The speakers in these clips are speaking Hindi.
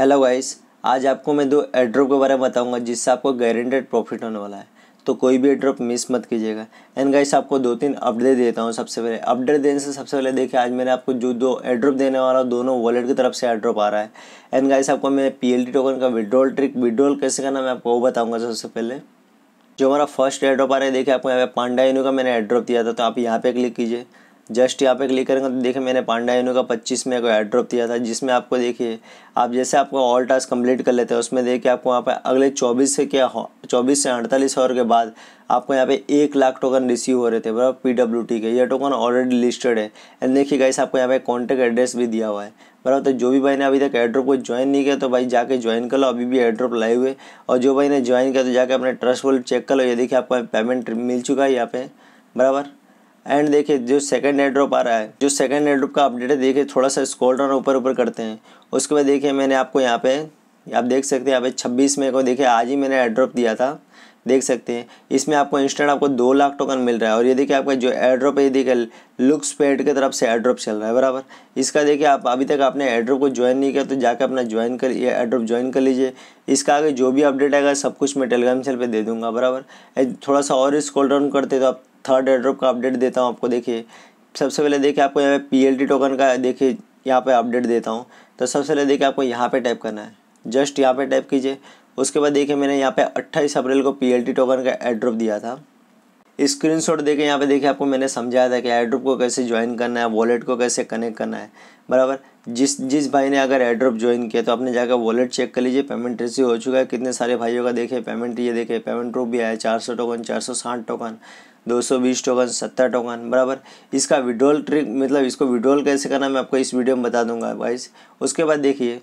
हेलो गाइस आज आपको मैं दो एड्रॉप के बारे में बताऊंगा जिससे आपको गारंटेड प्रॉफिट होने वाला है तो कोई भी एड्रॉप मिस मत कीजिएगा एंड गाइस आपको दो तीन अपडेट देता हूँ सबसे पहले अपडेट देने से सबसे पहले देखिए आज मैंने आपको जो दो एड्रॉप देने वाला हूँ दोनों वॉलेट की तरफ से एड्रॉप आ रहा है एंड गाइस आपको मैं पी टोकन का विड्रॉल ट्रिक विड्रॉल कैसे करना मैं आपको वो बताऊँगा सबसे पहले जो हमारा फर्स्ट एड्रॉप आ रहा है देखिए आपको यहाँ पे पांडा इनू का मैंने एड्रॉप दिया था तो आप यहाँ पे क्लिक कीजिए जस्ट यहाँ पे क्लिक करेंगे तो देखिए मैंने पांडा इनो का पच्चीस में कोई एड्रॉप दिया था जिसमें आपको देखिए आप जैसे आपको ऑल टास्क कंप्लीट कर लेते हैं उसमें देखिए आपको वहाँ पर अगले चौबीस से क्या चौबीस से अड़तालीस आवर के बाद आपको यहाँ पे एक लाख टोकन रिसीव हो रहे थे बराबर पी डब्ल्यू टी के ये टोकन ऑलरेडी लिस्टेड है एंड देखिए गाइस आपको यहाँ पे कॉन्टैक्ट एड्रेस भी दिया हुआ है बराबर तो जो भी भाई ने अभी तक एड्रॉप को ज्वाइन नहीं किया तो भाई जाके ज्वाइन कर लो अभी भी एड्रॉप लाइव हुए और जो भाई ने ज्वाइन किया तो जाके अपने ट्रस्ट वॉलेट चेक कर लो ये देखिए आपको पेमेंट मिल चुका है यहाँ पे बराबर एंड देखिए जो सेकंड एड्रॉप आ रहा है जो सेकंड एड्रॉप का अपडेट है देखिए थोड़ा सा स्कोल डाउन ऊपर ऊपर करते हैं उसके बाद देखिए मैंने आपको यहाँ पे आप देख सकते हैं यहाँ पे छब्बीस मई को देखिए आज ही मैंने एड्रॉप दिया था देख सकते हैं इसमें आपको इंस्टेंट आपको दो लाख टोकन मिल रहा है और ये देखिए आपका जो एड्रॉप है ये देखिए लुक्स पेड की तरफ से एड्रॉप चल रहा है बराबर इसका देखिए आप अभी तक आपने एड्रॉप को ज्वाइन नहीं किया तो जाकर अपना ज्वाइन कर ये एड्रॉप ज्वाइन कर लीजिए इसका आगे जो भी अपडेट आएगा सब कुछ मैं टेलीग्राम चैनल पर दे दूँगा बराबर थोड़ा सा और इसको डाउन करते तो आप थर्ड एड्रॉप का अपडेट देता हूँ आपको देखिए सबसे पहले देखिए आपको यहाँ पे पी टोकन का देखिए यहाँ पे अपडेट देता हूँ तो सबसे पहले देखिए आपको यहाँ पे टाइप करना है जस्ट यहाँ पे टाइप कीजिए उसके बाद देखिए मैंने यहाँ पे 28 अप्रैल को पी टोकन का एड्रॉप दिया था स्क्रीन शॉट देखे यहाँ पे देखिए आपको मैंने समझाया था कि एड्रॉप को कैसे ज्वाइन करना है वॉलेट को कैसे कनेक्ट करना है बराबर जिस जिस भाई ने अगर एड्रॉप ज्वाइन किया तो आपने जाकर वॉलेट चेक कर लीजिए पेमेंट रिसीव हो चुका है कितने सारे भाइयों का देखे पेमेंट ये देखे पेमेंट प्रूफ भी आया चार सौ टोकन चार सौ साठ टोकन 220 टोकन 70 टोकन बराबर इसका विड्रॉल ट्रिक मतलब इसको विड्रॉल कैसे करना मैं आपको इस वीडियो में बता दूंगा वाइस उसके बाद देखिए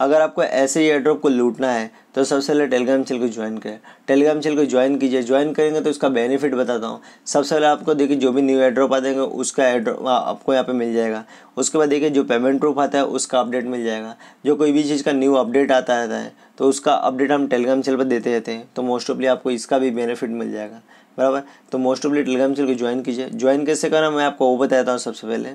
अगर आपको ऐसे ही एड्रॉप को लूटना है तो सबसे पहले टेलीग्राम चैनल को ज्वाइन करें टेलीग्राम चैनल को ज्वाइन कीजिए ज्वाइन करेंगे तो उसका बेनिफिट बताता हूँ सबसे पहले आपको देखिए जो भी न्यू एड्रॉप आ देंगे उसका एड्रॉप आपको यहाँ पे मिल जाएगा उसके बाद देखिए जो पेमेंट प्रूफ आता है उसका अपडेट मिल जाएगा जो कोई भी चीज़ का न्यू अपडेट आता रहता है तो उसका अपडेट हम टेलीग्राम चैनल पर देते रहते हैं तो मोस्ट ऑफली आपको इसका भी बेनिफिट मिल जाएगा बराबर तो मोस्ट ऑफ टेलीग्राम चैनल को ज्वाइन कीजिए ज्वाइन कैसे करना मैं आपको वो बताता हूँ सबसे पहले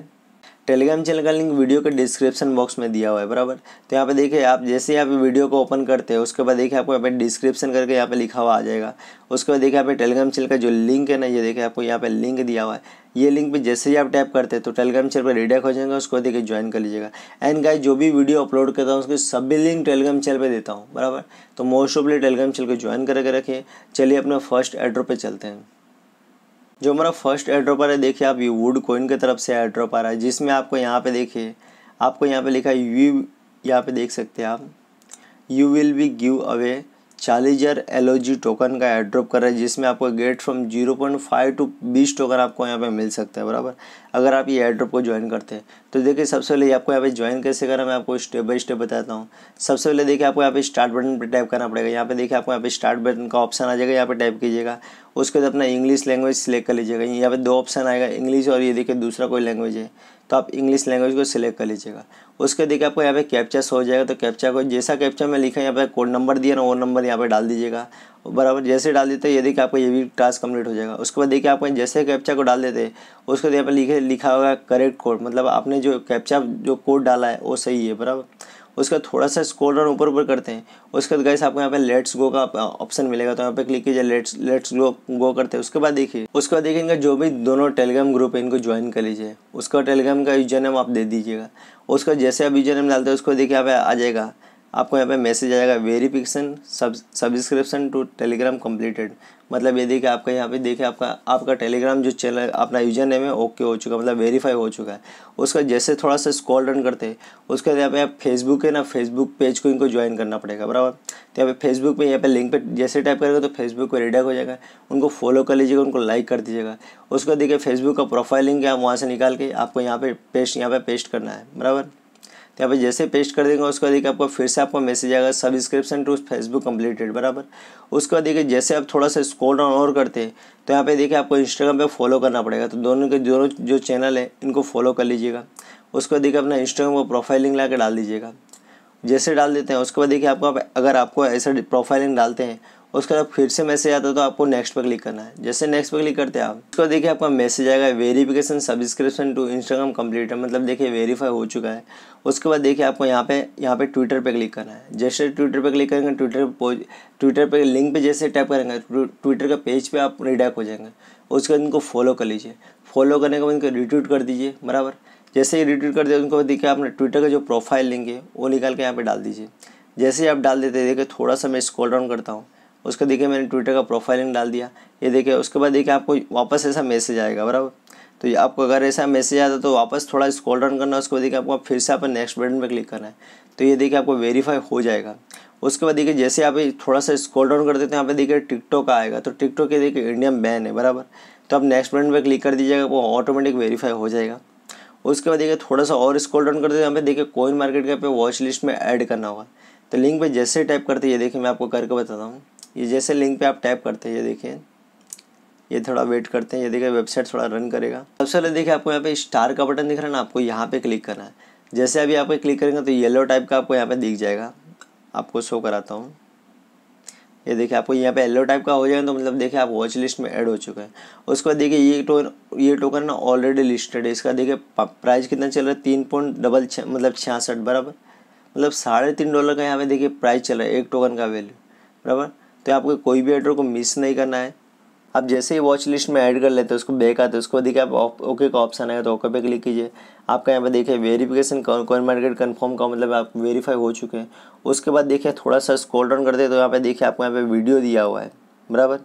टेलीग्राम चैनल का लिंक वीडियो के डिस्क्रिप्शन बॉक्स में दिया हुआ है बराबर तो यहाँ पे देखिए आप जैसे यहाँ पे वीडियो को ओपन करते हैं उसके बाद देखिए आपको यहाँ पे डिस्क्रिप्शन करके यहाँ पे लिखा हुआ आ जाएगा उसके बाद देखिए यहाँ पे टेलीग्राम चैनल का जो लिंक है ना ये देखिए आपको यहाँ पे लिंक दिया हुआ है ये लिंक पर जैसे ही आप टैप करते हैं तो टेलीग्राम चैनल पर रिडेक्ट हो जाएगा उसको देखिए ज्वाइन कर लीजिएगा एंड गाय जो भी वीडियो अपलोड करता हूँ उसके सभी लिंक टेलीग्राम चैनल पर देता हूँ बराबर तो मोस्ट ऑफली टेलीग्राम चैनल को ज्वाइन करके रखिए चलिए अपना फर्स्ट एड्रो पर चलते हैं जो हमारा फर्स्ट आ रहा है देखिए आप यू वुड कोइन की तरफ से एड्रॉप आ रहा है जिसमें आपको यहाँ पे देखिए आपको यहाँ पे लिखा है यू यहाँ पे देख सकते हैं आप you will be give away चालीस हज़ार एल टोकन का एड्रॉप कर रहा है जिसमें आपको get from zero point five to बीस टोकन आपको यहाँ पे मिल सकता है बराबर अगर आप ये एड्रॉप को ज्वाइन करते हैं तो देखिए सबसे पहले आपको यहाँ पे ज्वाइन कैसे करना मैं आपको स्टेप बाय स्टेप बताता हूँ सबसे पहले देखिए आपको यहाँ पे स्टार्ट बटन पर टाइप करना पड़ेगा यहाँ पे देखिए आपको यहाँ पे स्टार्ट बटन का ऑप्शन आ जाएगा यहाँ पर टाइप कीजिएगा उसके बाद अपना इंग्लिश लैंग्वेज सेलेक्ट कर लीजिएगा यहाँ पर दो ऑप्शन आएगा इंग्लिश और ये देखिए दूसरा कोई लैंग्वेज है तो आप इंग्लिश लैंग्वेज को सिलेक्ट कर लीजिएगा उसके देखिए आपको यहाँ पे कैप्चा हो जाएगा तो कैप्चा को जैसा कैप्चा में लिखा है यहाँ पे कोड नंबर दिया ना वो नंबर यहाँ पे डाल दीजिएगा बराबर जैसे डाल देते हैं ये देखिए आपका ये भी टास्क कंप्लीट हो जाएगा उसके बाद देखिए आपको जैसे कैप्चा को डाल देते उसके तो यहाँ पर लिखे लिखा होगा करेक्ट कोड मतलब आपने जो कैप्चा जो कोड डाला है वो सही है बराबर उसके बाद थोड़ा सा स्कोर डाउन ऊपर ऊपर करते हैं उसके बाद गाइस आपको यहाँ पे लेट्स गो का ऑप्शन मिलेगा तो यहाँ पे क्लिक कीजिए लेट्स लेट्स गो गो करते हैं उसके बाद देखिए उसके बाद देखिए इनका जो भी दोनों टेलीग्राम ग्रुप है इनको ज्वाइन कर लीजिए उसका टेलीग्राम का यूजर नेम आप दे दीजिएगा उसका जैसे आप यूजर नेम डालते हैं उसको देखिए यहाँ पे आ जाएगा आपको यहाँ पे मैसेज आएगा वेरीफिकेशन सब सब्सक्रिप्शन टू टेलीग्राम कम्प्लीटेड मतलब ये देखिए आपका यहाँ पे देखिए आपका आपका टेलीग्राम जो चैनल अपना यूजर नेम है ओके हो चुका मतलब वेरीफाई हो चुका है उसका जैसे थोड़ा सा स्कॉल रन करते हैं उसके बाद यहाँ पे आप फेसबुक है ना फेसबुक पेज को इनको ज्वाइन करना पड़ेगा बराबर तो यहाँ पे फेसबुक पे यहाँ पे लिंक पे जैसे टाइप करेगा तो फेसबुक पर रिडाक हो जाएगा उनको फॉलो कर लीजिएगा उनको लाइक कर दीजिएगा उसके बाद देखिए फेसबुक का प्रोफाइल लिंक है आप वहाँ से निकाल के आपको यहाँ पे पेस्ट यहाँ पे पेस्ट करना है बराबर तो यहाँ पर जैसे पेस्ट कर देंगे उसके बाद देखिए आपको फिर से आपको मैसेज आएगा सब्सक्रिप्शन टू फेसबुक कम्प्लीटेड बराबर उसके बाद देखिए जैसे आप थोड़ा सा स्कोल डाउन और करते हैं तो यहाँ पे देखिए आपको इंस्टाग्राम पे फॉलो करना पड़ेगा तो दोनों के दोनों जो चैनल है इनको फॉलो कर लीजिएगा उसके बाद देखिए अपना इंस्टाग्राम को प्रोफाइल लिंक ला डाल दीजिएगा जैसे डाल देते हैं उसके बाद देखिए आपको अगर आपको ऐसा प्रोफाइलिंग डालते हैं उसके बाद फिर से मैसेज आता है तो आपको नेक्स्ट पर क्लिक करना है जैसे नेक्स्ट पर क्लिक करते हैं आप उसके तो बाद देखिए आपका मैसेज आएगा verification subscription to Instagram complete है मतलब देखिए वेरीफाई हो चुका है उसके बाद देखिए आपको यहाँ पे यहाँ पे ट्विटर पे क्लिक करना है जैसे ट्विटर पे क्लिक करेंगे ट्विटर ट्विटर पे लिंक पे जैसे टैप करेंगे ट्विटर का पेज पे आप रिडैक हो जाएंगे उसके बाद इनको फॉलो कर लीजिए फॉलो करने के बाद इनको रिट्वीट कर दीजिए बराबर जैसे ही रिट्वीट कर दिया उनको देखिए आपने ट्विटर का जो प्रोफाइल लिंक है वो निकाल के यहाँ पर डाल दीजिए जैसे ही आप डाल देते देखिए थोड़ा सा मैं स्क्रॉल डाउन करता हूँ उसको देखिए मैंने ट्विटर का प्रोफाइलिंग डाल दिया ये देखिए उसके बाद देखिए आपको वापस ऐसा मैसेज आएगा बराबर तो ये आपको अगर ऐसा मैसेज आता तो वापस थोड़ा स्क्रॉल डाउन करना है उसके बाद देखिए आपको फिर से आप नेक्स्ट बटन पर क्लिक करना है तो ये देखिए आपको वेरीफाई हो जाएगा उसके बाद देखिए जैसे आप थोड़ा सा स्क्रॉल डाउन कर देते हैं तो यहाँ पे देखिए टिकटॉक आएगा तो टिकटॉक ये देखिए इंडियन बैन है बराबर तो आप नेक्स्ट बटन पर क्लिक कर दीजिएगा वो ऑटोमेटिक वेरीफाई हो जाएगा उसके बाद देखिए थोड़ा सा और स्क्रॉल डाउन कर देते हैं तो यहाँ पे देखिए कोइन मार्केट का पे वॉच लिस्ट में ऐड करना होगा तो लिंक पर जैसे टाइप करते ये देखिए मैं आपको करके बताता हूँ ये जैसे लिंक पे आप टैप करते हैं ये देखिए ये थोड़ा वेट करते हैं ये देखिए वेबसाइट थोड़ा रन करेगा सबसे पहले देखिए आपको यहाँ पे स्टार का बटन दिख रहा है ना आपको यहाँ पे क्लिक करना है जैसे अभी आप क्लिक करेंगे तो येलो टाइप का आपको यहाँ पे दिख जाएगा आपको शो कराता हूँ ये देखिए आपको यहाँ पे येलो टाइप का हो जाएगा तो मतलब देखिए आप वॉच लिस्ट में ऐड हो चुका है उसके बाद देखिए ये टोकन ये टोकन ना ऑलरेडी लिस्टेड है इसका देखिए प्राइस कितना चल रहा है तीन पॉइंट डबल छः मतलब छियासठ बराबर मतलब साढ़े तीन डॉलर का यहाँ पे देखिए प्राइस चल रहा है एक टोकन का वैल्यू बराबर तो आपको कोई भी ऑर्डर को मिस नहीं करना है आप जैसे ही वॉच लिस्ट में ऐड कर लेते हैं उसको बैक आते हैं उसको देखिए आप ओके का ऑप्शन आएगा तो ओके पे क्लिक कीजिए आपका यहाँ पे देखिए वेरिफिकेशन कौन कौन मार्केट कन्फर्म का मतलब आप वेरीफाई हो चुके हैं उसके बाद देखिए थोड़ा सा स्कॉल डाउन करते हैं तो यहाँ पे देखिए आपको यहाँ पे वीडियो दिया हुआ है बराबर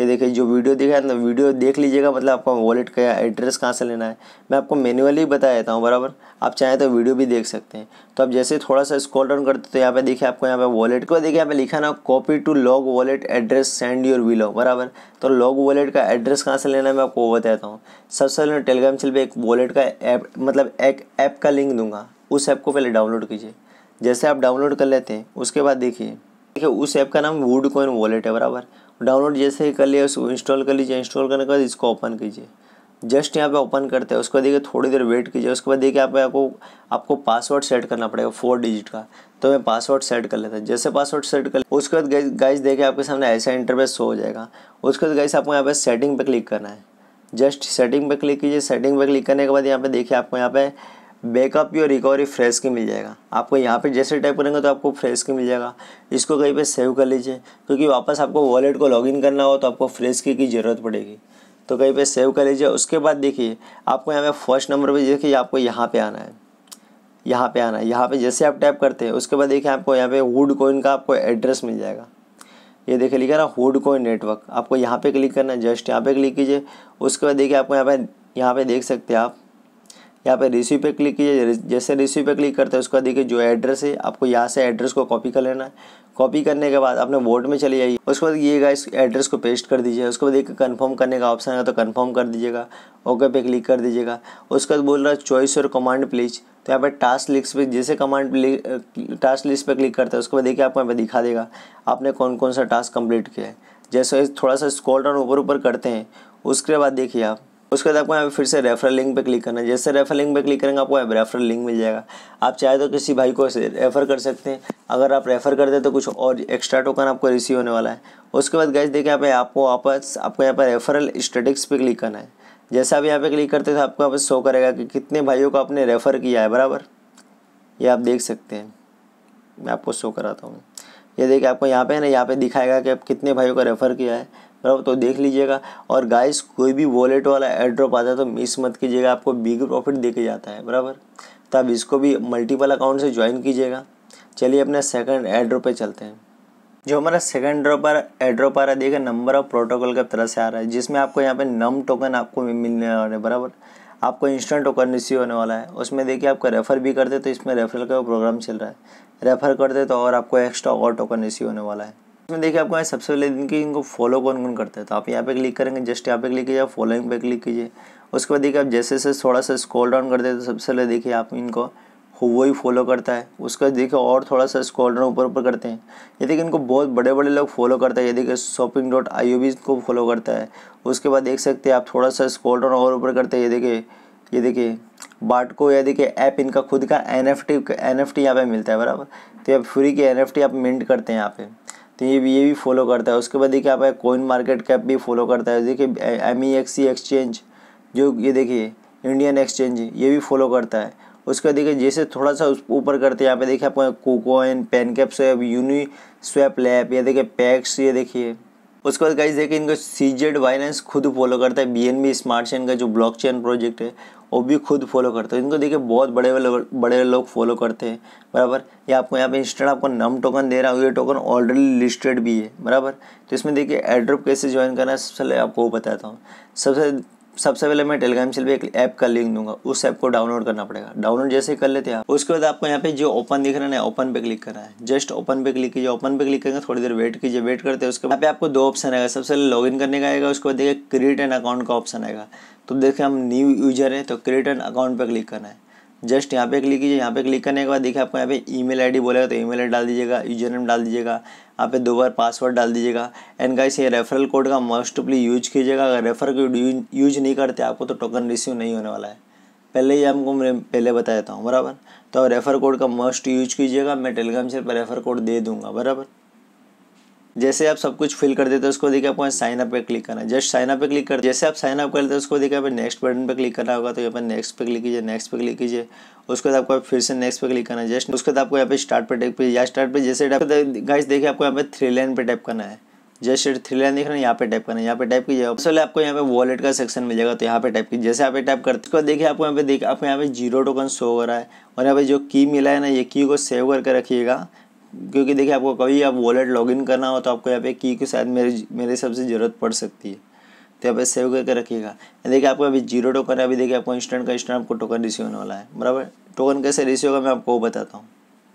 ये देखिए जो वीडियो दिखाया ना वीडियो देख लीजिएगा मतलब आपका वॉलेट का एड्रेस कहाँ से लेना है मैं आपको मैनुअली बता देता हूँ बराबर आप चाहें तो वीडियो भी देख सकते हैं तो आप जैसे थोड़ा सा स्क्रॉल डाउन करते तो यहाँ पे देखिए आपको यहाँ पे वॉलेट को देखिए यहाँ पे लिखा ना copy to log wallet address send your V log बराबर तो लॉग वॉलेट का एड्रेस कहाँ से लेना है मैं आपको बताता हूँ सबसे पहले टेलीग्राम चल पर एक वॉलेट का ऐप मतलब एक ऐप का लिंक दूंगा उस ऐप को पहले डाउनलोड कीजिए जैसे आप डाउनलोड कर लेते हैं उसके बाद देखिए देखिए उस ऐप का नाम वुड कॉइन वॉलेट है बराबर डाउनलोड जैसे ही कर लिया उसको इंस्टॉल कर लीजिए इंस्टॉल करने के बाद इसको ओपन कीजिए जस्ट यहाँ पे ओपन करते हैं उसके बाद देखिए थोड़ी देर वेट कीजिए उसके बाद देखिए आप आपको आपको पासवर्ड सेट करना पड़ेगा फोर डिजिट का तो मैं पासवर्ड सेट कर लेता जैसे पासवर्ड सेट कर उसके बाद गाइस देखिए आपके सामने ऐसा इंटरफेस शो हो जाएगा उसके बाद गाइस आपको यहाँ पे सेटिंग पे क्लिक करना है जस्ट सेटिंग पे क्लिक कीजिए सेटिंग पे क्लिक करने के बाद यहाँ पे देखिए आपको यहाँ पे बैकअप या रिकवरी फ्रेश की मिल जाएगा आपको यहाँ पे जैसे टाइप करेंगे तो आपको फ्रेश की मिल जाएगा इसको कहीं पे सेव कर लीजिए क्योंकि वापस आपको वॉलेट को लॉगिन करना हो तो आपको फ्रेश की की ज़रूरत पड़ेगी तो कहीं पे सेव कर लीजिए उसके बाद देखिए आपको यहाँ पे फर्स्ट नंबर पर देखिए आपको यहाँ पर आना है यहाँ पर आना है यहाँ पर जैसे आप टाइप करते हैं उसके बाद देखिए आपको यहाँ पर हुड कोइन का आपको एड्रेस मिल जाएगा ये देखिए लिखा ना हुड कोइन नेटवर्क आपको यहाँ पर क्लिक करना है जस्ट यहाँ पर क्लिक कीजिए उसके बाद देखिए आपको यहाँ पे यहाँ पे देख सकते हैं आप यहाँ पे रिसीव पे क्लिक कीजिए जैसे रिसीव पे क्लिक करते हैं उसके बाद देखिए जो एड्रेस है आपको यहाँ से एड्रेस को कॉपी कर लेना है कॉपी करने के बाद आपने वोट में चले जाइए उसके बाद ये गाइस एड्रेस को पेस्ट कर दीजिए उसके बाद देखिए कंफर्म करने का ऑप्शन है तो कंफर्म कर दीजिएगा ओके पे क्लिक कर दीजिएगा उसके बाद बोल रहा है चॉइस और कमांड प्लीज तो यहाँ पर टास्क लिस्ट पर जैसे कमांड टास्क लिस्ट पर क्लिक करते हैं उसके बाद देखिए आपको यहाँ पर दिखा देगा आपने कौन कौन सा टास्क कंप्लीट किया है जैसे थोड़ा सा स्क्रॉल डाउन ऊपर ऊपर करते हैं उसके बाद देखिए आप उसके बाद आपको यहाँ पे फिर से रेफरल लिंक पे क्लिक करना है जैसे रेफरल लिंक पे क्लिक करेंगे आपको रेफरल लिंक मिल जाएगा आप चाहे तो किसी भाई को रेफ़र कर सकते हैं अगर आप रेफ़र कर दे तो कुछ और एक्स्ट्रा टोकन आपको रिसीव होने वाला है उसके बाद गैस देखिए यहाँ पे आपको वापस आपको यहाँ पर रेफरल स्टेटिक्स पे क्लिक करना है जैसे आप यहाँ पे क्लिक करते तो आपको वापस शो करेगा कि कितने भाइयों को आपने रेफ़र किया है बराबर ये आप देख सकते हैं मैं आपको शो कराता हूँ ये देखिए आपको यहाँ पे ना यहाँ पे दिखाएगा कि आप कितने भाइयों को रेफ़र किया है बराबर तो देख लीजिएगा और गाइस कोई भी वॉलेट वाला एड्रॉप आता है तो मिस मत कीजिएगा आपको बिग प्रॉफिट देके जाता है बराबर तब इसको भी मल्टीपल अकाउंट से ज्वाइन कीजिएगा चलिए अपने सेकंड एड्रॉप पे चलते हैं जो हमारा सेकंड ड्रॉप आ रहा एड्रॉप आ रहा है देखिए नंबर ऑफ प्रोटोकॉल की तरह से आ रहा है जिसमें आपको यहाँ पे नम टोकन आपको मिलने वाले बराबर आपको इंस्टेंट टोकन रिसीव होने वाला है उसमें देखिए आपको रेफ़र भी करते तो इसमें रेफरल का प्रोग्राम चल रहा है रेफ़र करते तो और आपको एक्स्ट्रा और टोकन रिसीव होने वाला है इसमें देखिए आपको सबसे पहले दिन की इनको फॉलो कौन कौन करता है तो आप यहाँ पे क्लिक करेंगे जस्ट यहाँ पे क्लिक कीजिए फॉलोइंग पे क्लिक कीजिए उसके बाद देखिए आप जैसे जैसे थोड़ा सा स्क्रॉल डाउन करते हैं तो सबसे पहले देखिए आप इनको वो ही फॉलो करता है बाद देखिए और थोड़ा सा स्क्रॉल डाउन ऊपर ऊपर करते हैं ये देखिए इनको बहुत बड़े बड़े लोग फॉलो करता है ये देखिए शॉपिंग डॉट आई भी को फॉलो करता है उसके बाद देख सकते हैं आप थोड़ा सा स्क्रॉल डाउन और ऊपर करते हैं ये देखिए ये देखिए बाट को या देखिए ऐप इनका खुद का N F T N F T यहाँ पर मिलता है बराबर तो ये फ्री की एन एफ टी आप मिंट करते हैं यहाँ पे तो ये भी ये भी फॉलो करता है उसके बाद देखिए आप कोइन मार्केट कैप भी फॉलो करता है देखिए M E X C exchange जो ये देखिए इंडियन एक्सचेंज ये भी फॉलो करता है उसका देखिए जैसे थोड़ा सा ऊपर करते हैं यहाँ पे देखिए आपको कोकोइन पेनकैप स्वैप यूनी स्वैप लैप ये देखिए पैक्स ये देखिए उसके बाद गाइज देखिए इनका सी जेड वाइनेंस खुद फॉलो करता है B N B smart chain का जो ब्लॉक चेन प्रोजेक्ट है वो भी खुद फॉलो करता है इनको देखिए बहुत बड़े बड़े बड़े लोग फॉलो करते हैं बराबर ये आपको यहाँ पे इंस्टेंट आपको नम टोकन दे रहा हूँ ये टोकन ऑलरेडी लिस्टेड भी है बराबर तो इसमें देखिए एड्रप कैसे ज्वाइन करना है सबसे पहले आपको बताता हूँ सबसे सबसे पहले मैं टेलीग्राम पर एक ऐप का लिंक दूंगा उस ऐप को डाउनलोड करना पड़ेगा डाउनलोड जैसे कर लेते हैं आप उसके बाद आपको यहाँ पे जो ओपन दिख रहा है ओपन पे क्लिक करना है जस्ट ओपन पे क्लिक कीजिए ओपन पे क्लिक करेंगे थोड़ी देर वेट कीजिए वेट करते हैं उसके बाद आपको दो ऑप्शन आएगा सबसे पहले लॉग करने का आएगा उसके बाद देखिए क्रिएट एन अकाउंट का ऑप्शन आएगा तो देखिए हम न्यू यूजर है तो क्रिएट एन अकाउंट पर क्लिक करना है जस्ट यहाँ पे क्लिक कीजिए यहाँ पे क्लिक करने के बाद देखिए आपको यहाँ पे ईमेल आईडी बोलेगा तो ईमेल आईडी डाल दीजिएगा यूजर नेम डाल दीजिएगा आप दो बार पासवर्ड डाल दीजिएगा एंड गाइस ये रेफरल कोड का मोस्ट प्ली यूज कीजिएगा अगर रेफर कोड यूज नहीं करते आपको तो टोकन रिसीव नहीं होने वाला है पहले ही हमको मैं पहले बता देता हूँ बराबर तो रेफ़र कोड का मस्ट यूज कीजिएगा मैं टेलीग्राम से रेफ़र कोड दे दूँगा बराबर जैसे आप सब कुछ फिल कर देते हो उसको देखिए आपको साइन अप पे क्लिक करना है जस्ट साइन अप पे क्लिक कर जैसे आप साइन अप कर लेते हो उसको देखिए आप नेक्स्ट बटन पे क्लिक करना होगा तो यहाँ पर नेक्स्ट पे क्लिक कीजिए नेक्स्ट पे क्लिक कीजिए उसके बाद आपको फिर से नेक्स्ट पे क्लिक करना है जस्ट उसके बाद आपको यहाँ पे स्टार्ट पे टाइप या स्टार्ट पे जैसे गाइस देखिए आपको यहाँ पे थ्री लाइन पे टाइप करना है जस्ट थ्री लाइन देख रहे हैं यहाँ पे टाइप करना है यहाँ पे टाइप कीजिए सबसे पहले आपको यहाँ पे वॉलेट का सेक्शन मिलेगा तो यहाँ पे टाइप कीजिए जैसे आप टाइप करते हो देखिए आपको यहाँ पे देखिए आपको यहाँ पे जीरो टोकन शो हो रहा है और यहाँ पे जो की मिला है ना ये की को सेव करके रखिएगा क्योंकि देखिए आपको कभी आप वॉलेट लॉगिन करना हो तो आपको यहाँ पे की को शायद मेरे मेरे हिसाब से ज़रूरत पड़ सकती है तो यहाँ पे सेव करके रखिएगा देखिए आपको अभी जीरो टोकन है अभी देखिए आपको इंस्टेंट का इंस्टेंट आपको टोकन रिसीव होने वाला है बराबर टोकन कैसे रिसीव होगा मैं आपको बताता हूँ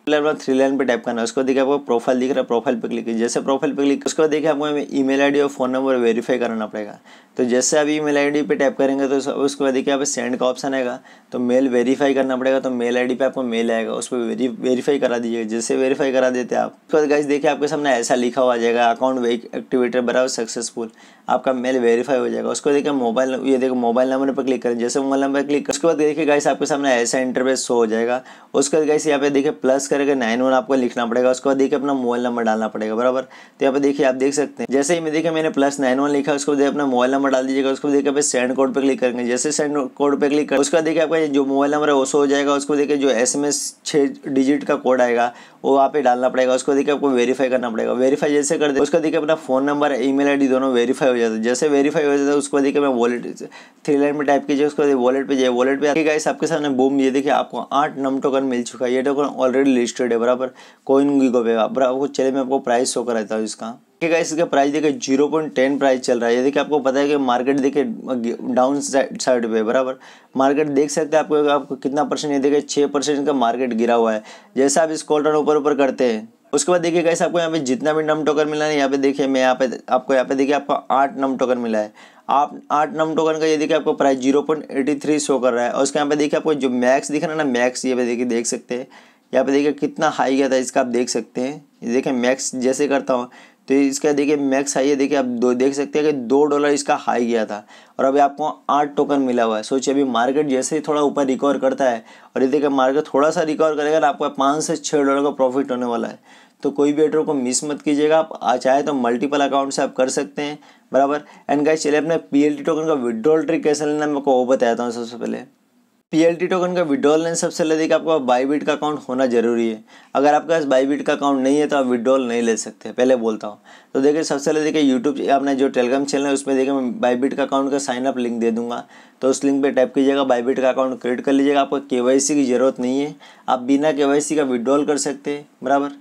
थ्री लाइन पे टाइप करना है उसको देखिए आपको प्रोफाइल दिख रहा है प्रोफाइल पे क्लिक जैसे प्रोफाइल पे क्लिक उसको देखिए आपको हमें ईमेल आईडी और फोन नंबर वेरीफाई करना पड़ेगा तो जैसे आप ईमेल आईडी पे टाइप करेंगे तो उसके बाद देखिए आप सेंड का ऑप्शन आएगा तो मेल वेरीफाई करना पड़ेगा तो मेल आई पे आपको मेल आएगा उस पर वेरीफाई करा दीजिएगा जैसे वेरीफाई करा देते आप उसके बाद गाइज देखिए आपके सामने ऐसा लिखा हुआ जाएगा अकाउंट एक्टिवेटर बराबर सक्सेसफुल आपका मेल वेरीफाई हो जाएगा उसको देखिए मोबाइल ये देखो मोबाइल नंबर पर क्लिक करें जैसे मोबाइल नंबर क्लिक उसके बाद देखिए गाइस आपके सामने ऐसा इंटरव्यू शो हो जाएगा उसके बाद गाइस यहाँ पे देखिए प्लस करेगा नाइन वन आपको लिखना पड़ेगा उसके बाद देखिए अपना मोबाइल नंबर डालना पड़ेगा बराबर तो यहाँ पे देखिए आप देख सकते हैं जैसे ही मैं देखिए मैंने प्लस नाइन वन लिखा उसको देखिए अपना मोबाइल नंबर डाल दीजिएगा उसको देखिए सेंड कोड पर क्लिक करेंगे जैसे सेंड कोड पर क्लिक कर उसका देखिए आपका जो मोबाइल नंबर है वो सो हो जाएगा उसको देखिए जो एस एम एस डिजिट का कोड आएगा वो वहाँ पे डालना पड़ेगा उसको देखिए आपको वेरीफाई करना पड़ेगा वेरीफाई जैसे कर दे उसको देखिए अपना फोन नंबर ईमेल आईडी दोनों वेरीफाई हो जाता है जैसे वेरीफाई हो जाता है उसको देखिए मैं वॉलेट थ्री लाइन में टाइप कीजिए उसको वॉलेट पे जाए वॉलेट पे आएगा इस आपके सामने बूम ये देखिए आपको आठ नम टोकन मिल चुका है ये टोकन ऑलरेडी लिस्टेड है बराबर कोइन गीगो पे बराबर चले मैं आपको प्राइस शो कराता हूँ इसका ठीक है इसका प्राइस देखिए जीरो पॉइंट टेन प्राइस चल रहा है यदि कि आपको पता है कि मार्केट देखिए डाउन साइड पे बराबर मार्केट देख सकते हैं आपको आपको कितना परसेंट ये देखिए छः परसेंट का मार्केट गिरा हुआ है जैसा आप कॉल रन ऊपर ऊपर करते हैं उसके बाद देखिए कैसे आपको यहाँ पे जितना भी नम टोकन मिला है यहाँ पे देखिए मैं यहाँ पे आपको यहाँ पे देखिए आपको आठ नम टोकन मिला है आप आठ नम टोकन का ये देखिए आपको price zero point eighty three show कर रहा है और उसके यहाँ पे देखिए आपको जो मैक्स दिख रहा है ना मैक्स ये पे देखिए देख सकते हैं यहाँ पे देखिए कितना हाई गया था इसका आप देख सकते हैं ये देखिए मैक्स जैसे करता हूँ तो इसका देखिए मैक्स हाई है देखिए आप दो देख सकते हैं कि दो डॉलर इसका हाई गया था और अभी आपको आठ टोकन मिला हुआ है सोचिए अभी मार्केट जैसे ही थोड़ा ऊपर रिकवर करता है और ये देखिए मार्केट थोड़ा सा रिकवर करेगा तो आपका पाँच से छः डॉलर का प्रॉफिट होने वाला है तो कोई भी को मिस मत कीजिएगा आप चाहे तो मल्टीपल अकाउंट से आप कर सकते हैं बराबर एंड गाइस चलिए अपने पी टोकन का विड्रॉल ट्रिक कैसे लेना मैं आपको वो बताता हूँ सबसे पहले पीएलटी टोकन का विड्रॉल लेने सबसे पहले देखिए आपका बाईबिट का अकाउंट होना जरूरी है अगर आपके पास बाईबिट का अकाउंट नहीं है तो आप विड्रॉल नहीं ले सकते पहले बोलता हूँ तो देखिए सबसे पहले देखिए यूट्यूब आपने जो टेलीग्राम चैनल है उसमें देखिए मैं बाईबिट का अकाउंट का साइन अप लिंक दे दूँगा तो उस लिंक पर टाइप कीजिएगा बाईबिट का अकाउंट क्रिएट कर लीजिएगा आपको के की ज़रूरत नहीं है आप बिना के का विड्रॉल कर सकते हैं बराबर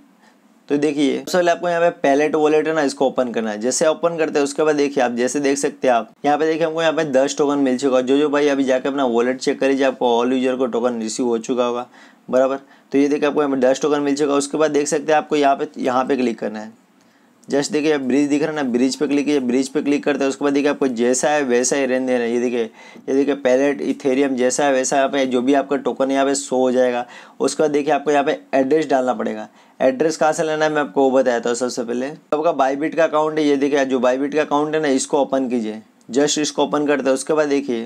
तो देखिए सबसे पहले आपको यहाँ पे पैलेट वॉलेट है ना इसको ओपन करना है जैसे ओपन करते हैं उसके बाद देखिए आप जैसे देख सकते हैं आप यहाँ पे देखिए हमको यहाँ पे दस टोकन मिल चुका जो जो भाई अभी जाके अपना वॉलेट चेक करिए आपको ऑल यूजर को टोकन रिसीव हो चुका होगा बराबर तो ये देखिए आपको यहाँ पे दस टोकन मिल चुका है उसके बाद देख सकते हैं आपको यहाँ पे यहाँ पे क्लिक करना है जस्ट देखिए ब्रिज दिख रहा है ना ब्रिज पे क्लिक कीजिए ब्रिज पे क्लिक करते हैं उसके बाद देखिए आपको जैसा है वैसा ही रहने देना ये देखिए ये देखिए पैलेट इथेरियम जैसा है वैसा यहाँ पे जो भी आपका टोकन यहाँ पे शो हो जाएगा उसके बाद देखिए आपको यहाँ पे एड्रेस डालना पड़ेगा एड्रेस कहाँ से लेना है मैं आपको वो बताया था सबसे पहले तो आपका बाईबिट का अकाउंट है ये देखिए जो बाईबिट का अकाउंट है ना इसको ओपन कीजिए जस्ट इसको ओपन करते हैं उसके बाद देखिए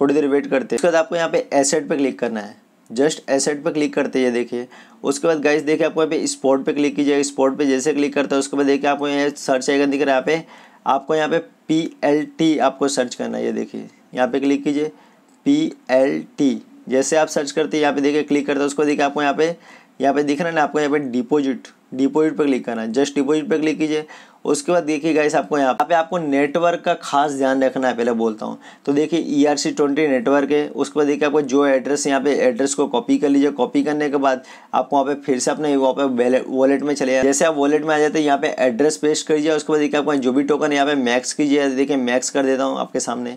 थोड़ी देर वेट करते हैं उसके बाद आपको यहाँ पे एसेट पर क्लिक करना है जस्ट एसेट पर क्लिक करते हैं देखिए उसके बाद गाइस देखिए आपको यहाँ पे स्पॉट पे क्लिक कीजिएगा स्पॉट पे जैसे क्लिक करता है उसके बाद देखिए आपको यहाँ सर्च आएगा दिख रहा है यहाँ पे आपको यहाँ पे पी एल टी आपको सर्च करना है ये देखिए यहाँ पे क्लिक कीजिए पी एल टी जैसे आप सर्च करते हैं यहाँ पे देखिए क्लिक करते हैं उसको देखिए आपको यहाँ पे यहाँ पे दिख रहा है ना आपको यहाँ पे डिपोजिट डिपोजिट पर क्लिक करना है जस्ट डिपोजिट पर क्लिक कीजिए उसके बाद देखिए गाइस आपको यहाँ पे आपको नेटवर्क का खास ध्यान रखना है पहले बोलता हूँ तो देखिए E R C twenty network है उसके बाद देखिए आपको जो एड्रेस यहाँ पे एड्रेस को कॉपी कर लीजिए कॉपी करने के बाद आपको वहाँ पे फिर से अपने वहाँ पे वॉलेट में चले जाए जैसे आप वॉलेट में आ जाते हैं यहाँ पे एड्रेस पेस्ट करिए उसके बाद देखिए आपको जो भी टोकन यहाँ पे मैक्स कीजिए देखिए मैक्स कर देता हूँ आपके सामने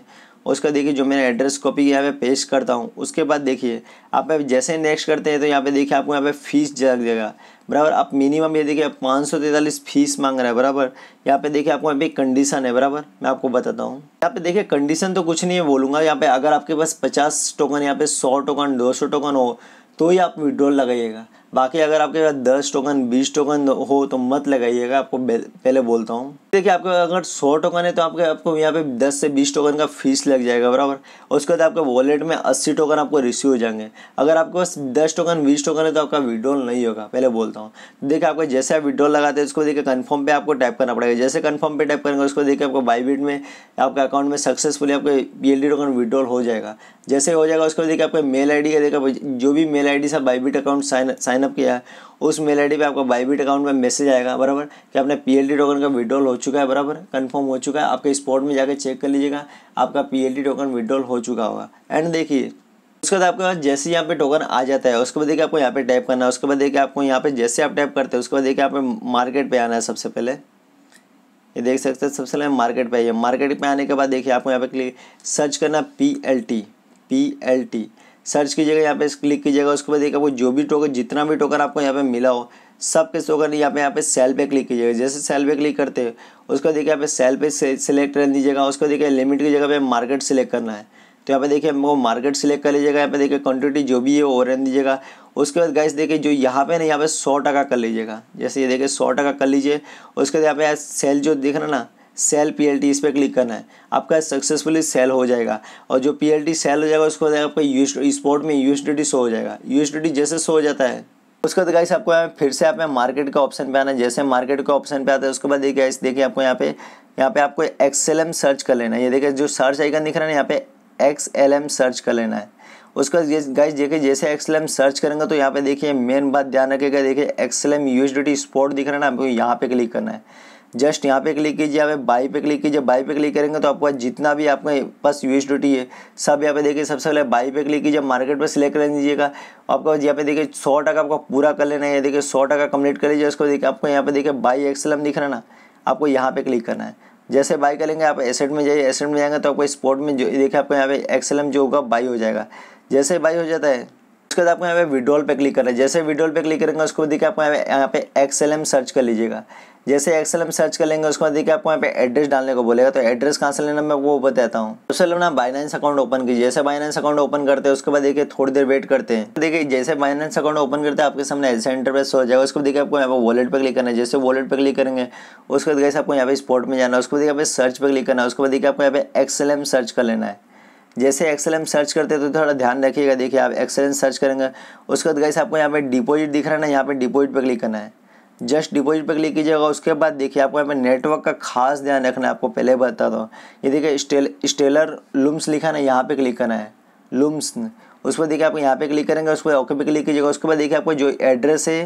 उसका देखिए जो मेरा एड्रेस कॉपी यहाँ पे पेस्ट करता हूँ उसके बाद देखिए आप जैसे नेक्स्ट करते हैं तो यहाँ पे देखिए आपको यहाँ पे फीस जग जाएगा बराबर आप मिनिमम ये देखिए पाँच सौ तैंतालीस फीस मांग रहा है बराबर यहाँ पे देखिए आपको यहाँ पे कंडीशन है बराबर मैं आपको बताता हूँ यहाँ पे देखिए कंडीशन तो कुछ नहीं है बोलूँगा यहाँ पे अगर आपके पास पचास टोकन यहाँ पे सौ टोकन दो सौ टोकन हो तो ही आप विड्रॉल लगाइएगा बाकी अगर आपके पास दस टोकन बीस टोकन हो तो मत लगाइएगा आपको पहले बोलता हूँ देखिए आपके अगर सौ टोकन है तो आपके आपको यहाँ पे दस से बीस टोकन का फीस लग जाएगा बराबर उसके बाद आपके वॉलेट में अस्सी टोकन आपको रिसीव हो जाएंगे अगर आपके पास दस टोकन बीस टोकन है तो आपका विड्रॉल नहीं होगा पहले बोलता हूँ देखिए आपको जैसे आप विड्रॉल लगाते हैं उसको देखिए कन्फर्म पे आपको टाइप करना पड़ेगा जैसे कन्फर्म पे टाइप करेंगे उसको देखिए आपको बाईबीट में आपके अकाउंट में सक्सेसफुली आपके पी टोकन विड्रॉल हो जाएगा जैसे हो जाएगा उसको देखिए आपके मेल आई डी का देखिए जो भी मेल आई डी से Bybit account sign sign sign up किया है उस मेल आई पे आपका बाईबीट अकाउंट में मैसेज आएगा बराबर कि आपने पीएलटी टोकन का विड्रॉल हो चुका है बराबर कन्फर्म हो चुका है आपके स्पॉट में जाकर चेक कर लीजिएगा आपका पीएलटी टोकन विड्रॉल हो चुका होगा एंड देखिए उसके बाद आपके पास जैसे यहाँ पे टोकन आ जाता है उसके बाद देखिए आपको यहाँ पे टाइप करना है उसके बाद देखिए आपको यहाँ पे जैसे आप टाइप करते हैं उसके बाद देखिए आप मार्केट पे आना है सबसे पहले ये देख सकते हैं सबसे पहले मार्केट पे आइए मार्केट पे आने के बाद देखिए आपको यहाँ पे क्लिक सर्च करना P L T P L T search कीजिएगा यहाँ पे क्लिक कीजिएगा उसके बाद देखिए आपको जो भी टोकन जितना भी टोकन आपको यहाँ पे मिला हो सब के टोकन यहाँ पे यहाँ पे सेल पे क्लिक कीजिएगा जैसे सेल पे क्लिक करते हैं उसको देखिए यहाँ पे सेल पे सिलेक्ट कर दीजिएगा उसको देखिए लिमिट की जगह पे मार्केट सेलेक्ट करना है तो यहाँ पे देखिए हमको मार्केट सेलेक्ट कर लीजिएगा यहाँ पे देखिए क्वान्टिटी जो भी है वो रहने दीजिएगा उसके बाद गैस देखिए जो यहाँ पे ना यहाँ पे सौ टका कर लीजिएगा जैसे ये देखिए सौ टका कर लीजिए उसके बाद यहाँ पे सेल जो देखना ना सेल पीएलटी इस पर क्लिक करना है आपका सक्सेसफुली सेल हो जाएगा और जो पीएलटी सेल हो जाएगा उसको यू जाएगा आपका यू एस में यूएसडीटी शो हो जाएगा डी जैसे शो हो जाता है उसके बाद गाइस आपको यहाँ फिर से आप यहाँ मार्केट का ऑप्शन पे आना है जैसे मार्केट का ऑप्शन पे आता है उसके बाद देखिए गाइस देखिए आपको यहाँ पे यहाँ पे आपको एक्सएलएम सर्च कर लेना है ये देखिए जो सर्च आइकन दिख रहा है यहाँ पे एम सर्च कर लेना है उसका गाइस देखिए जैसे एम सर्च करेंगे तो यहाँ पे देखिए मेन बात ध्यान रखेगा देखिए डी टी स्पोर्ट दिख रहा है ना आपको यहाँ पे क्लिक करना है जस्ट यहाँ पे क्लिक कीजिए यहाँ पे बाई पे क्लिक कीजिए बाई पे क्लिक करेंगे तो आपको जितना भी आपके पास यू है सब यहाँ पे देखिए सबसे पहले बाई पे क्लिक कीजिए मार्केट पे सिलेक्ट कर लीजिएगा आपको यहाँ पे देखिए सौ टका आपका पूरा कर लेना है देखिए सौ टका कम्प्लीट कर लीजिए उसको देखिए आपको यहाँ पे देखिए बाई एक्सलम दिख रहा ना आपको यहाँ पे क्लिक करना है जैसे बाई करेंगे आप एसेट में जाइए एसेट में जाएंगे तो आपको स्पॉट में जो देखिए आपको यहाँ पे एक्सलम जो होगा बाई हो जाएगा जैसे बाई हो जाता है उसके बाद आपको यहाँ पे विड्रॉल पे क्लिक करना है जैसे विड्रॉल पे क्लिक करेंगे उसको देखिए आपको यहाँ यहाँ पे एक्सएलएम सर्च कर लीजिएगा जैसे एक्सेल में सर्च कर लेंगे उसके बाद देखिए आपको यहाँ पे एड्रेस डालने को बोलेगा तो एड्रेस कहाँ से लेना मैं वो बताता हूँ तो उससे लोग ना बाइनेंस अकाउंट ओपन कीजिए जैसे बाइनेंस अकाउंट ओपन करते हैं उसके बाद देखिए थोड़ी देर वेट करते हैं तो देखिए जैसे बाइनेंस अकाउंट ओपन करते हैं आपके सामने ऐसे इंटरप्रेस हो जाएगा उसको देखिए आपको यहाँ पे वॉलेट पर क्लिक करना है जैसे वॉलेट पर क्लिक करेंगे उसके बाद कैसे आपको यहाँ पे स्पॉट में जाना है उसके बाद यहाँ सर्च पर क्लिक करना है उसके बाद देखिए आपको यहाँ पे एक्सेल सर्च कर लेना है जैसे एक्सेल सर्च करते हैं तो थोड़ा ध्यान रखिएगा देखिए आप एक्सेल सर्च करेंगे उसके बाद गैस आपको यहाँ पे डिपॉजिट दिख रहा है ना यहाँ पे डिपॉजिट पर क्लिक करना है जस्ट डिपॉजिट पर क्लिक कीजिएगा उसके बाद देखिए आपको यहाँ पे नेटवर्क का खास ध्यान रखना है आपको पहले बता दो ये देखिए स्टेल स्टेलर लूम्स लिखा ना यहाँ पे क्लिक करना है लूम्स उस पर देखिए आप यहाँ पे क्लिक करेंगे उस पर ओके पे क्लिक कीजिएगा उसके बाद देखिए आपको जो एड्रेस है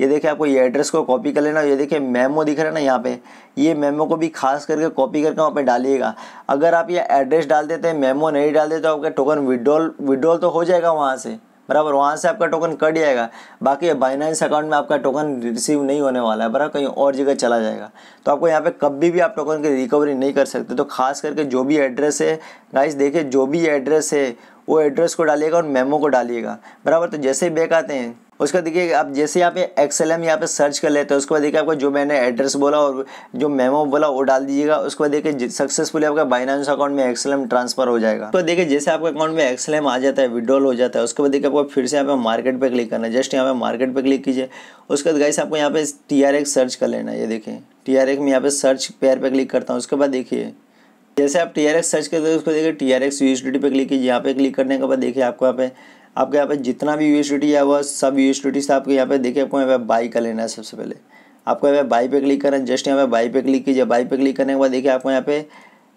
ये देखिए आपको ये एड्रेस को कॉपी कर लेना ये देखिए मेमो दिख रहा है ना यहाँ पे ये मेमो को भी खास करके कॉपी करके वहाँ पे डालिएगा अगर आप ये एड्रेस डाल देते हैं मेमो नहीं डाल देते तो आपका टोकन विड्रॉल विड्रॉल तो हो जाएगा वहाँ से बराबर वहाँ से आपका टोकन कट जाएगा बाकी बाइनेंस अकाउंट में आपका टोकन रिसीव नहीं होने वाला है बराबर कहीं और जगह चला जाएगा तो आपको यहाँ पे कभी भी आप टोकन की रिकवरी नहीं कर सकते तो खास करके जो भी एड्रेस है गाइस देखिए जो भी एड्रेस है वो एड्रेस को डालिएगा और मेमो को डालिएगा बराबर तो जैसे ही बैक आते हैं उसका देखिए आप जैसे यहाँ पे एक्सेल एम यहाँ पे सर्च कर लेते हैं उसके बाद देखिए आपको जो मैंने एड्रेस बोला और जो मेमो बोला वो डाल दीजिएगा उसके बाद देखिए सक्सेसफुली आपका बाइनांस अकाउंट में एक्सेल एम ट्रांसफर हो जाएगा तो देखिए जैसे आपके अकाउंट में एक्सेल एम आ जाता है विड्रॉल हो जाता है उसके बाद देखिए आपको फिर से यहाँ पे मार्केट पर क्लिक करना जस्ट यहाँ पे मार्केट पर क्लिक कीजिए उसके बाद गाइस आपको यहाँ पे टी सर्च कर लेना ये देखिए टी में यहाँ पे सर्च पेयर पर क्लिक करता हूँ उसके बाद देखिए जैसे आप टी आर एक्स सर्च करते हो उसको देखिए T R X U S D T पे क्लिक कीजिए यहाँ पे क्लिक करने के बाद देखिए आपको यहाँ पे आपके यहाँ पे जितना भी यू एस डी टी आया सब यू एस डी टी से आपके यहाँ पे देखिए आपको यहाँ पे बाई का लेना है सबसे पहले आपको यहाँ पे बाई पे क्लिक करना है जस्ट यहाँ पे बाई पे क्लिक कीजिए बाई पे क्लिक करने के बाद देखिए आपको यहाँ पे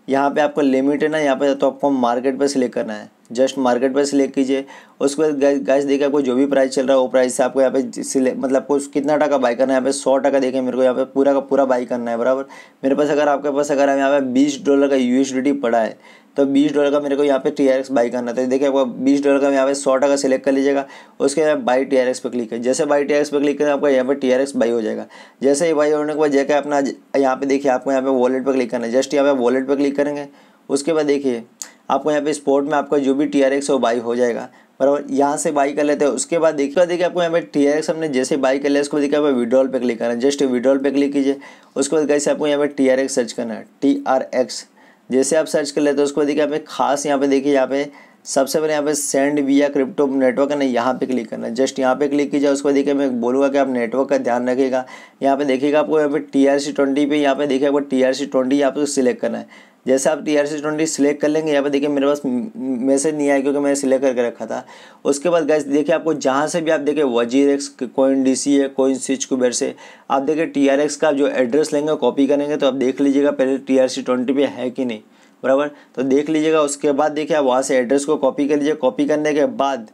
यहाँ पे आपको लिमिट है ना यहाँ पे तो आपको मार्केट पर सिलेक्ट करना है जस्ट मार्केट पर सिलेक्ट कीजिए उसके बाद गैस देखिए आपको जो भी प्राइस चल रहा है वो प्राइस से आपको यहाँ पे सिलेक्ट मतलब आपको कितना टका बाई करना है यहाँ पे सौ टका देखिए मेरे को यहाँ पे पूरा का पूरा बाई करना है बराबर मेरे पास अगर आपके पास अगर यहाँ पे बीस डॉलर का यू पड़ा है तो बीस डॉलर का मेरे को यहाँ पे टी आर एक्स बाई करना था तो देखिए आपको बीस डॉलर का यहाँ पे सौ टका सिलेक्ट कर लीजिएगा उसके बाद बाई टी आर एक्स पर क्लिक करें जैसे बाई टी आर एक्स पर क्लिक करें आपका यहाँ पे टी आर एक्स बाई हो जाएगा जैसे ही बाई होने के बाद जैसे अपना यहाँ पे देखिए आपको यहाँ पे वॉलेट पर क्लिक करना है जस्ट यहाँ पे वॉलेट पर क्लिक करेंगे उसके बाद देखिए आपको यहाँ पे स्पोर्ट में आपका जो भी टी आर एक्स हो वो बाई हो जाएगा बराबर यहाँ से बाई कर लेते हैं उसके बाद देखिए देखिए आपको यहाँ पे टी आर एक्स हमने जैसे बाई कर लिया उसको देखिए आप विड्रॉल पे क्लिक करना है जस्ट विड्रॉल पे क्लिक कीजिए उसके बाद कैसे आपको यहाँ पे टी आर एक्स सर्च करना है टी आर एक्स जैसे आप सर्च कर लेते हो उसके बाद देखिए आप खास यहाँ पे देखिए यहाँ पे सबसे पहले यहाँ पे सेंड विया क्रिप्टो नेटवर्क है ना यहाँ पे क्लिक करना है जस्ट यहाँ पे क्लिक कीजिए उसको देखिए मैं बोलूँगा कि आप नेटवर्क का ध्यान रखिएगा यहाँ पे देखिएगा आपको यहाँ पे टी आर सी ट्वेंटी पे यहाँ पे देखिए आपको टी आर सी ट्वेंटी यहाँ पे सिलेक्ट करना है जैसे आप T R C twenty select कर लेंगे यहाँ पे देखिए मेरे पास मैसेज नहीं आया क्योंकि मैंने सिलेक्ट करके रखा था उसके बाद गैस देखिए आपको जहाँ से भी आप देखिए वजीर एक्स कोइन डी सी है कोइन स्विच कुबेर से आप देखिए टी आर एक्स का जो एड्रेस लेंगे कॉपी करेंगे तो आप देख लीजिएगा पहले टी आर सी ट्वेंटी पे है कि नहीं बराबर तो देख लीजिएगा उसके बाद देखिए आप वहाँ से एड्रेस को कॉपी कर लीजिए कॉपी करने के बाद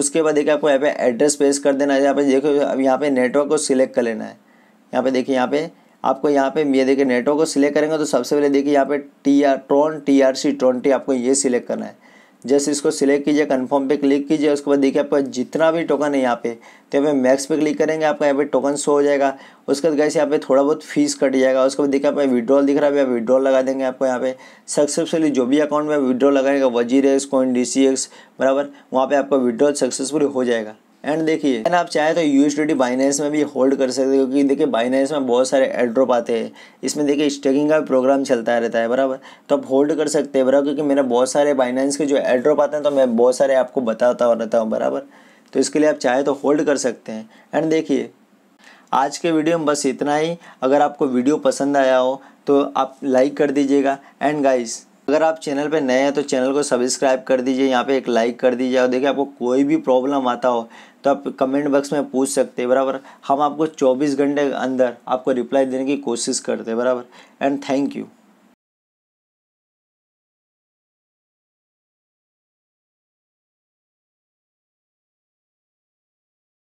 उसके बाद देखिए आपको यहाँ पे एड्रेस पेश कर देना है यहाँ पे देखो अब यहाँ पे नेटवर्क को सिलेक्ट कर लेना है यहाँ पे देखिए यहाँ पे आपको यहाँ पे ये देखिए नेटवर्क को सिलेक्ट करेंगे तो सबसे पहले देखिए यहाँ पे T R tron T R C twenty T आपको ये सिलेक्ट करना है जैसे इसको सिलेक्ट कीजिए कन्फर्म पे क्लिक कीजिए उसके बाद देखिए आपका जितना भी टोकन है यहाँ पे तो यहाँ पे मैक्स पे क्लिक करेंगे आपका यहाँ पे टोकन शो हो जाएगा उसके बाद कैसे यहाँ पे थोड़ा बहुत फीस कट जाएगा उसके बाद देखिए आप विड्रॉल दिख रहा है आप विड्रॉल लगा देंगे आपको यहाँ पे सक्सेसफुली जो भी अकाउंट में विड्रॉल लगाएगा वजीर एस कॉइन डी सी एक्स बराबर वहाँ पर आपका विड्रॉल सक्सेसफुली हो जाएगा एंड देखिए एंड आप चाहे तो यू एस बाइनेंस में भी होल्ड कर सकते हो क्योंकि देखिए बाइनेंस में बहुत सारे एड्रोप आते हैं इसमें देखिए स्टेकिंग का प्रोग्राम चलता रहता है बराबर तो आप होल्ड कर सकते हैं बराबर क्योंकि मेरे बहुत सारे बाइनेंस के जो एड्रोप आते हैं तो मैं बहुत सारे आपको बताता रहता हूँ बराबर तो इसके लिए आप चाहे तो होल्ड कर सकते हैं एंड देखिए आज के वीडियो में बस इतना ही अगर आपको वीडियो पसंद आया हो तो आप लाइक कर दीजिएगा एंड गाइज अगर आप चैनल पे नए हैं तो चैनल को सब्सक्राइब कर दीजिए यहाँ पे एक लाइक कर दीजिए और देखिए आपको कोई भी प्रॉब्लम आता हो तो आप कमेंट बॉक्स में पूछ सकते हैं बराबर हम आपको 24 घंटे के अंदर आपको रिप्लाई देने की कोशिश करते हैं बराबर एंड थैंक यू